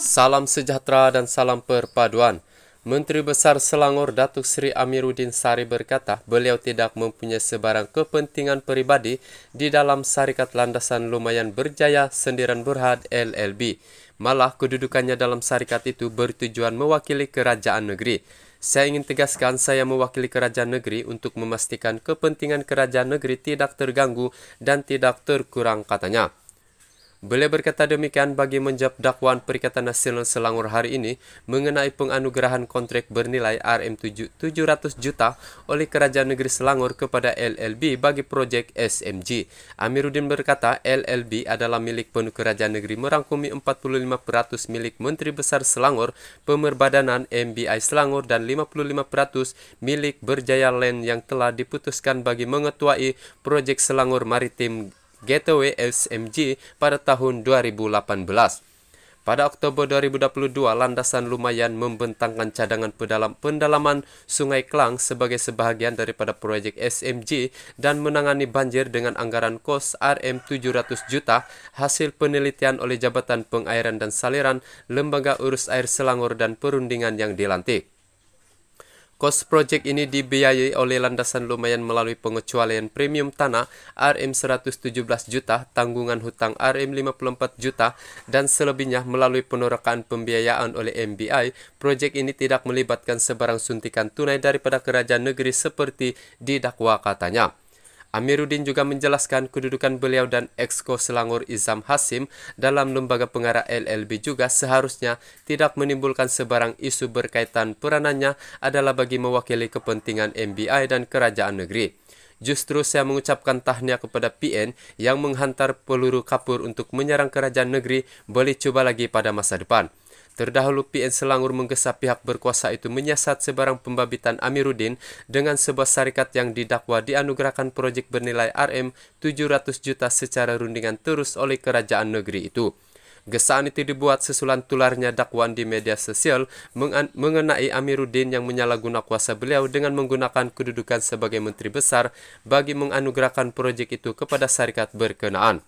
Salam sejahtera dan salam perpaduan. Menteri Besar Selangor Datuk Seri Amiruddin Sari berkata beliau tidak mempunyai sebarang kepentingan peribadi di dalam Syarikat Landasan Lumayan Berjaya Sendiran Berhad LLB. Malah kedudukannya dalam syarikat itu bertujuan mewakili kerajaan negeri. Saya ingin tegaskan saya mewakili kerajaan negeri untuk memastikan kepentingan kerajaan negeri tidak terganggu dan tidak terkurang katanya. Beliau berkata demikian bagi menjawab dakwaan Perikatan Nasional Selangor hari ini mengenai penganugerahan kontrak bernilai RM700 juta oleh Kerajaan Negeri Selangor kepada LLB bagi projek SMG. Amiruddin berkata LLB adalah milik penuh Kerajaan Negeri merangkumi 45% milik Menteri Besar Selangor, Pemerbadanan MBI Selangor dan 55% milik Berjaya Land yang telah diputuskan bagi mengetuai projek Selangor Maritim Gateway SMG pada tahun 2018. Pada Oktober 2022, landasan lumayan membentangkan cadangan pedalam pendalaman Sungai Klang sebagai sebahagian daripada proyek SMG dan menangani banjir dengan anggaran kos RM 700 juta hasil penelitian oleh Jabatan Pengairan dan Saliran Lembaga Urus Air Selangor dan Perundingan yang dilantik. Kos projek ini dibiayai oleh landasan lumayan melalui pengecualian premium tanah RM117 juta, tanggungan hutang RM54 juta, dan selebihnya melalui penerokaan pembiayaan oleh MBI, projek ini tidak melibatkan sebarang suntikan tunai daripada kerajaan negeri seperti didakwa katanya. Amiruddin juga menjelaskan kedudukan beliau dan Exco Selangor Izam Hasim dalam lembaga pengarah LLB juga seharusnya tidak menimbulkan sebarang isu berkaitan peranannya adalah bagi mewakili kepentingan MBI dan kerajaan negeri. Justru saya mengucapkan tahniah kepada PN yang menghantar peluru kapur untuk menyerang kerajaan negeri boleh cuba lagi pada masa depan. Terdahulu PN Selangor menggesa pihak berkuasa itu menyiasat sebarang pembabitan Amiruddin dengan sebuah syarikat yang didakwa dianugerahkan projek bernilai RM 700 juta secara rundingan terus oleh kerajaan negeri itu. Gesaan itu dibuat sesulan tularnya dakwaan di media sosial mengenai Amiruddin yang menyalahguna kuasa beliau dengan menggunakan kedudukan sebagai menteri besar bagi menganugerahkan projek itu kepada syarikat berkenaan.